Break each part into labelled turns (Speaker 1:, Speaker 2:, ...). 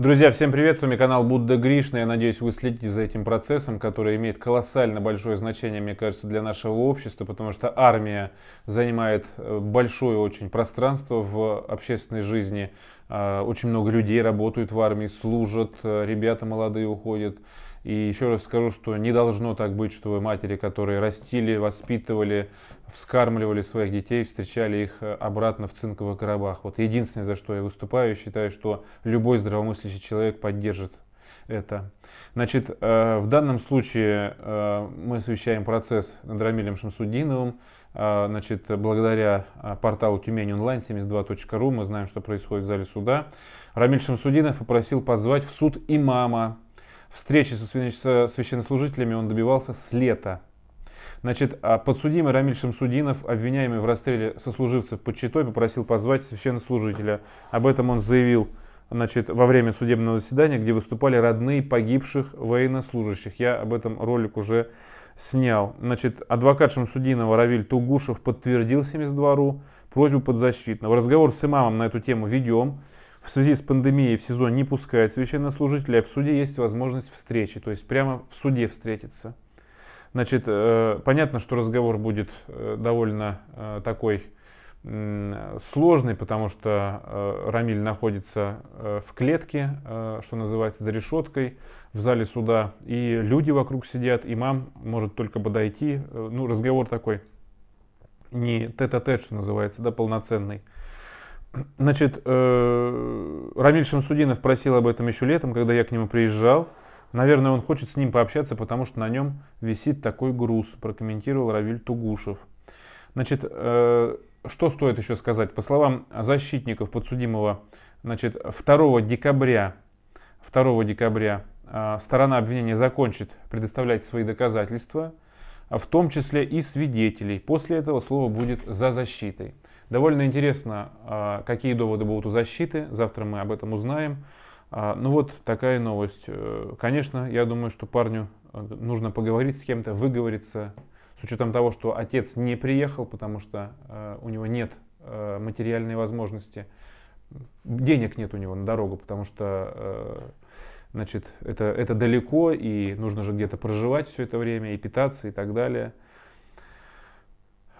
Speaker 1: Друзья, всем привет, с вами канал Будда Гришна. Я надеюсь, вы следите за этим процессом, который имеет колоссально большое значение, мне кажется, для нашего общества, потому что армия занимает э, большое очень пространство в общественной жизни. А, очень много людей работают в армии, служат, э, ребята молодые уходят. И еще раз скажу, что не должно так быть, что вы матери, которые растили, воспитывали, вскармливали своих детей, встречали их э, обратно в цинковых коробах. Вот единственное, за что я выступаю, я считаю, что любой здравомыслящий человек поддержит это. Значит, э, в данном случае э, мы освещаем процесс над Рамилем Шамсудиновым. Значит, благодаря порталу Тюмень онлайн 72.ру мы знаем, что происходит в зале суда. Рамиль Шамсудинов попросил позвать в суд имама Встречи со священнослужителями он добивался с лета. Значит, а подсудимый Рамиль Шамсудинов, обвиняемый в расстреле сослуживцев под Читой, попросил позвать священнослужителя. Об этом он заявил значит, во время судебного заседания, где выступали родные погибших военнослужащих. Я об этом ролик уже снял. Значит, адвокат Шамсудинова Равиль Тугушев подтвердил с двору просьбу подзащитного. Разговор с имамом на эту тему ведем в связи с пандемией в СИЗО не пускают священнослужителей а в суде есть возможность встречи, то есть прямо в суде встретиться. Значит, э, понятно, что разговор будет э, довольно э, такой сложный, потому что Рамиль находится в клетке, что называется, за решеткой в зале суда, и люди вокруг сидят, имам может только подойти. Ну, разговор такой не тет тет -а -тет, что называется, да, полноценный. Значит, э, Рамиль Шамсудинов просил об этом еще летом, когда я к нему приезжал. Наверное, он хочет с ним пообщаться, потому что на нем висит такой груз, прокомментировал Равиль Тугушев. Значит, э, что стоит еще сказать? По словам защитников подсудимого, значит, 2 декабря, 2 декабря э, сторона обвинения закончит предоставлять свои доказательства – а в том числе и свидетелей. После этого слово будет «за защитой». Довольно интересно, а, какие доводы будут у защиты. Завтра мы об этом узнаем. А, ну вот такая новость. Э, конечно, я думаю, что парню э, нужно поговорить с кем-то, выговориться. С учетом того, что отец не приехал, потому что э, у него нет материальной возможности. Денег нет у него на дорогу, потому что Значит, это, это далеко, и нужно же где-то проживать все это время, и питаться, и так далее.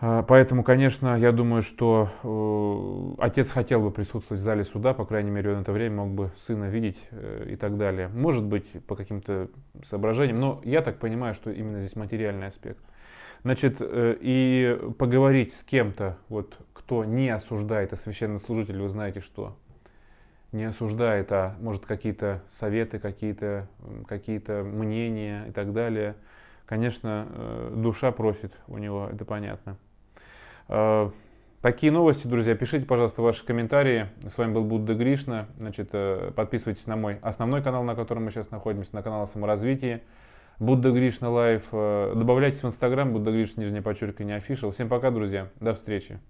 Speaker 1: А, поэтому, конечно, я думаю, что э, отец хотел бы присутствовать в зале суда, по крайней мере, он это время мог бы сына видеть э, и так далее. Может быть, по каким-то соображениям, но я так понимаю, что именно здесь материальный аспект. Значит, э, и поговорить с кем-то, вот, кто не осуждает, а священнослужитель, вы знаете, что не осуждает, а может какие-то советы, какие-то какие мнения и так далее. Конечно, э, душа просит у него, это понятно. Э, такие новости, друзья, пишите, пожалуйста, ваши комментарии. С вами был Будда Гришна. Значит, э, подписывайтесь на мой основной канал, на котором мы сейчас находимся, на канал о саморазвитии. Будда Гришна Лайф. Добавляйтесь в Инстаграм, Будда Гришна, нижнее подчеркивание, офишел. Всем пока, друзья. До встречи.